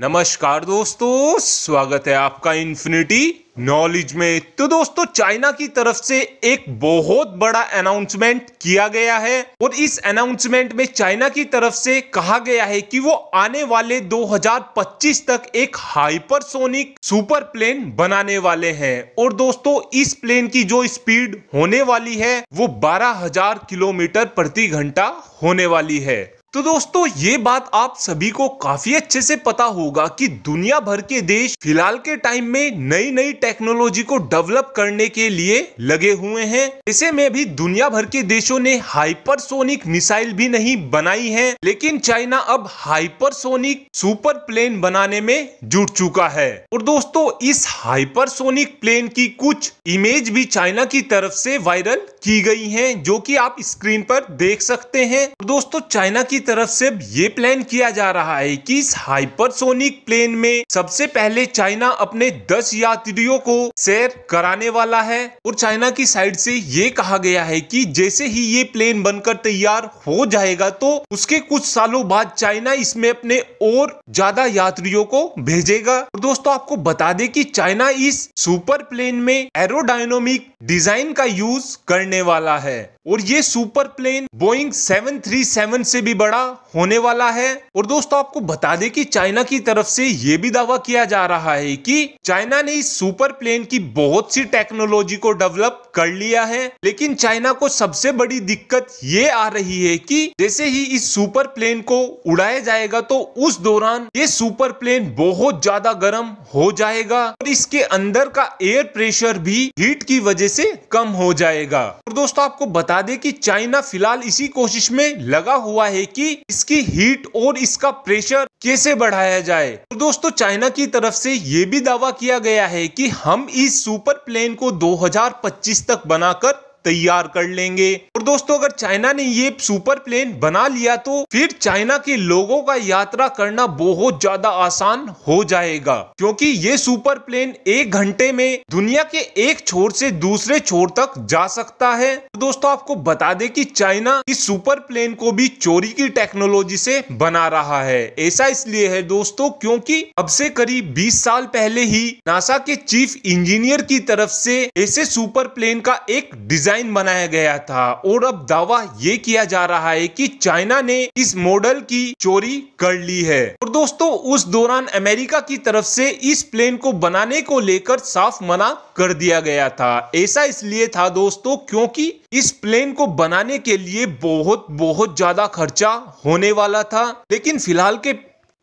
नमस्कार दोस्तों स्वागत है आपका इन्फिनिटी नॉलेज में तो दोस्तों चाइना की तरफ से एक बहुत बड़ा अनाउंसमेंट किया गया है और इस अनाउंसमेंट में चाइना की तरफ से कहा गया है कि वो आने वाले 2025 तक एक हाइपरसोनिक सुपर प्लेन बनाने वाले हैं और दोस्तों इस प्लेन की जो स्पीड होने वाली है वो 12000 किलोमीटर प्रति घंटा होने वाली है तो दोस्तों ये बात आप सभी को काफी अच्छे से पता होगा कि दुनिया भर के देश फिलहाल के टाइम में नई नई टेक्नोलॉजी को डेवलप करने के लिए लगे हुए हैं ऐसे में भी दुनिया भर के देशों ने हाइपरसोनिक मिसाइल भी नहीं बनाई है लेकिन चाइना अब हाइपरसोनिक सुपर प्लेन बनाने में जुट चुका है और दोस्तों इस हाइपरसोनिक प्लेन की कुछ इमेज भी चाइना की तरफ से वायरल की गई हैं जो कि आप स्क्रीन पर देख सकते हैं दोस्तों चाइना की तरफ से ये प्लान किया जा रहा है कि इस हाइपरसोनिक प्लेन में सबसे पहले चाइना अपने 10 यात्रियों को सैर कराने वाला है और चाइना की साइड से ये कहा गया है कि जैसे ही ये प्लेन बनकर तैयार हो जाएगा तो उसके कुछ सालों बाद चाइना इसमें अपने और ज्यादा यात्रियों को भेजेगा और दोस्तों आपको बता दे की चाइना इस सुपर प्लेन में एरोडाइनोमिक डिजाइन का यूज करने करने वाला है और ये सुपर प्लेन बोइंग 737 से भी बड़ा होने वाला है और दोस्तों आपको बता दें कि चाइना की तरफ से ये भी दावा किया जा रहा है कि चाइना ने इस सुपर प्लेन की बहुत सी टेक्नोलॉजी को डेवलप कर लिया है लेकिन चाइना को सबसे बड़ी दिक्कत ये आ रही है कि जैसे ही इस सुपर प्लेन को उड़ाया जाएगा तो उस दौरान ये सुपर प्लेन बहुत ज्यादा गर्म हो जाएगा और इसके अंदर का एयर प्रेशर भी हीट की वजह से कम हो जाएगा और दोस्तों आपको बता बता दें कि चाइना फिलहाल इसी कोशिश में लगा हुआ है कि इसकी हीट और इसका प्रेशर कैसे बढ़ाया जाए तो दोस्तों चाइना की तरफ से ये भी दावा किया गया है कि हम इस सुपर प्लेन को 2025 तक बनाकर तैयार कर लेंगे और दोस्तों अगर चाइना ने ये सुपर प्लेन बना लिया तो फिर चाइना के लोगों का यात्रा करना बहुत ज्यादा आसान हो जाएगा क्योंकि ये सुपर प्लेन एक घंटे में दुनिया के एक छोर से दूसरे छोर तक जा सकता है तो दोस्तों आपको बता दे कि चाइना इस सुपर प्लेन को भी चोरी की टेक्नोलॉजी से बना रहा है ऐसा इसलिए है दोस्तों क्योंकि अब से करीब बीस साल पहले ही नासा के चीफ इंजीनियर की तरफ से ऐसे सुपर प्लेन का एक डिजाइन डिजाइन बनाया गया था और अब दावा ये किया जा रहा है कि चाइना ने इस मॉडल की चोरी कर ली है और दोस्तों उस दौरान अमेरिका की तरफ से इस प्लेन को बनाने को लेकर साफ मना कर दिया गया था ऐसा इसलिए था दोस्तों क्योंकि इस प्लेन को बनाने के लिए बहुत बहुत ज्यादा खर्चा होने वाला था लेकिन फिलहाल के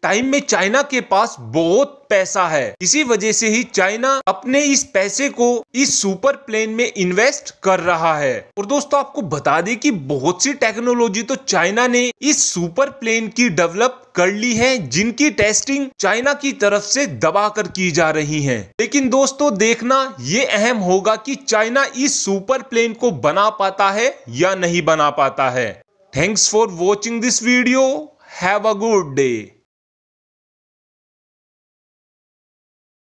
टाइम में चाइना के पास बहुत पैसा है इसी वजह से ही चाइना अपने इस पैसे को इस सुपर प्लेन में इन्वेस्ट कर रहा है और दोस्तों आपको बता दें कि बहुत सी टेक्नोलॉजी तो चाइना ने इस सुपर प्लेन की डेवलप कर ली है जिनकी टेस्टिंग चाइना की तरफ से दबाकर की जा रही है लेकिन दोस्तों देखना ये अहम होगा की चाइना इस सुपर प्लेन को बना पाता है या नहीं बना पाता है thanks for watching this video have a good day